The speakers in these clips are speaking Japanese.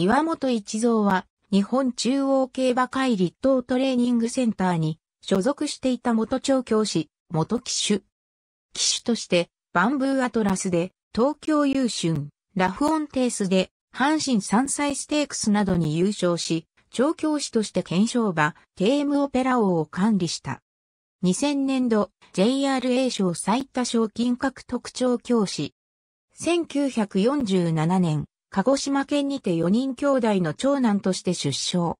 岩本一蔵は、日本中央競馬会立党トレーニングセンターに所属していた元調教師、元騎手。騎手として、バンブーアトラスで、東京優春、ラフオンテースで、阪神山菜ステークスなどに優勝し、調教師として検証馬、テームオペラ王を管理した。2000年度、JRA 賞最多賞金獲得調教師。1947年、鹿児島県にて4人兄弟の長男として出生。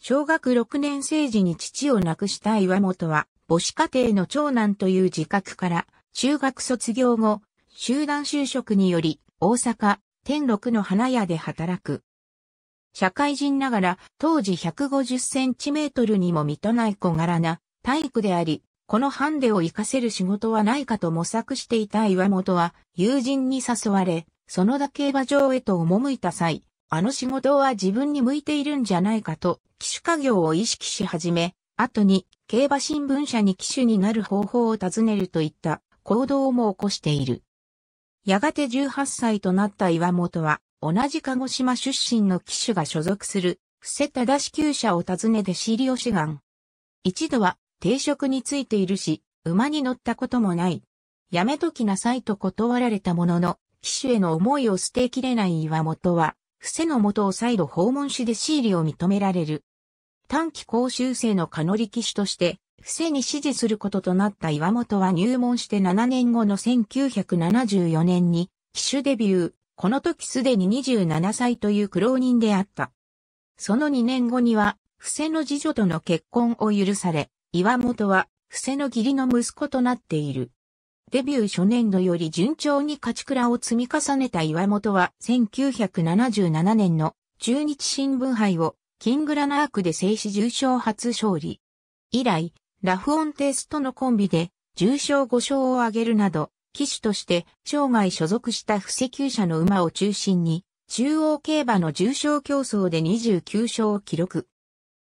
小学6年生時に父を亡くした岩本は、母子家庭の長男という自覚から、中学卒業後、集団就職により、大阪、天禄の花屋で働く。社会人ながら、当時150センチメートルにも満たない小柄な、体育であり、このハンデを活かせる仕事はないかと模索していた岩本は、友人に誘われ、そのだ競馬場へと赴いた際、あの仕事は自分に向いているんじゃないかと、騎手家業を意識し始め、後に競馬新聞社に騎手になる方法を尋ねるといった行動も起こしている。やがて18歳となった岩本は、同じ鹿児島出身の騎手が所属する、せた忠し厩舎を訪ねて知りを志願。一度は定職についているし、馬に乗ったこともない。やめときなさいと断られたものの、騎手への思いを捨てきれない岩本は、伏せの元を再度訪問し弟子入りを認められる。短期講習生のカノリ騎手として、伏せに支持することとなった岩本は入門して7年後の1974年に、騎手デビュー。この時すでに27歳という苦労人であった。その2年後には、伏せの次女との結婚を許され、岩本は、伏せの義理の息子となっている。デビュー初年度より順調に勝ち倉を積み重ねた岩本は1977年の中日新聞杯をキングラナークで制止重賞初勝利。以来、ラフオンテストのコンビで重賞5勝を挙げるなど、騎手として生涯所属した不石求者の馬を中心に、中央競馬の重賞競争で29勝を記録。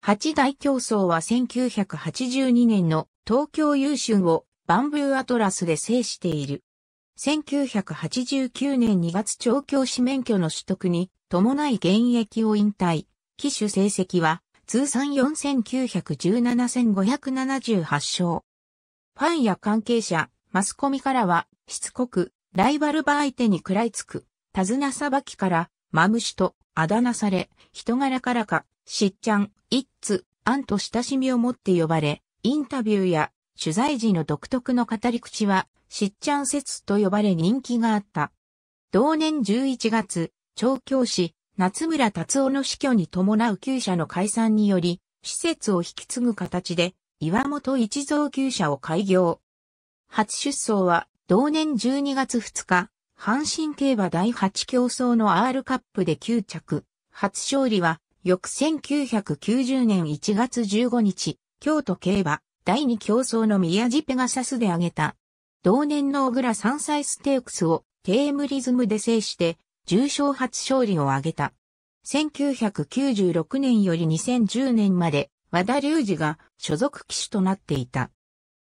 八大競争は1982年の東京優秀をバンブーアトラスで制している。1989年2月調教師免許の取得に伴い現役を引退。機種成績は通算4917,578勝。ファンや関係者、マスコミからはしつこくライバル場相手に食らいつく。手綱さばきからマムシとあだ名され、人柄からか、しっちゃん、いっつ、あんと親しみを持って呼ばれ、インタビューや取材時の独特の語り口は、しっちゃん説と呼ばれ人気があった。同年11月、調教師、夏村達夫の死去に伴う旧社の解散により、施設を引き継ぐ形で、岩本一蔵旧社を開業。初出走は、同年12月2日、阪神競馬第8競争の R カップで9着。初勝利は、翌1990年1月15日、京都競馬、第2競争の宮地ペガサスで挙げた。同年の小倉三歳ステークスをテームリズムで制して、重賞初勝利を挙げた。1996年より2010年まで和田隆二が所属騎手となっていた。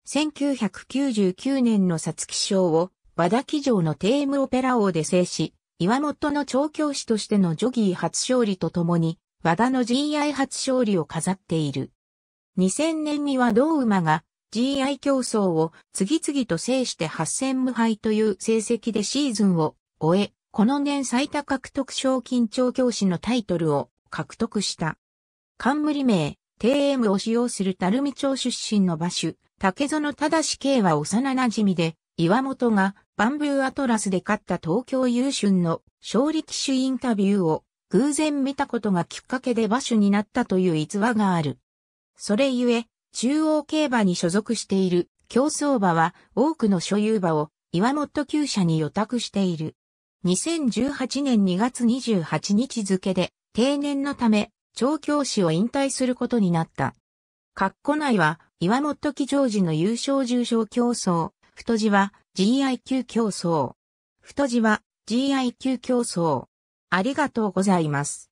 1999年の皐月賞を和田騎乗のテームオペラ王で制し、岩本の調教師としてのジョギー初勝利とともに、和田の GI 初勝利を飾っている。2000年には同馬が GI 競争を次々と制して8戦無敗という成績でシーズンを終え、この年最多獲得賞金調教師のタイトルを獲得した。冠名、TM を使用する垂水町出身の馬主、竹園正慶は幼馴染で、岩本がバンブーアトラスで勝った東京優春の勝利騎手インタビューを偶然見たことがきっかけで馬主になったという逸話がある。それゆえ、中央競馬に所属している競争馬は多くの所有馬を岩本厩舎に予託している。2018年2月28日付で定年のため調教師を引退することになった。括弧内は岩本騎乗時の優勝重賞競争、太字は GIQ 競争。太字は GIQ 競争。ありがとうございます。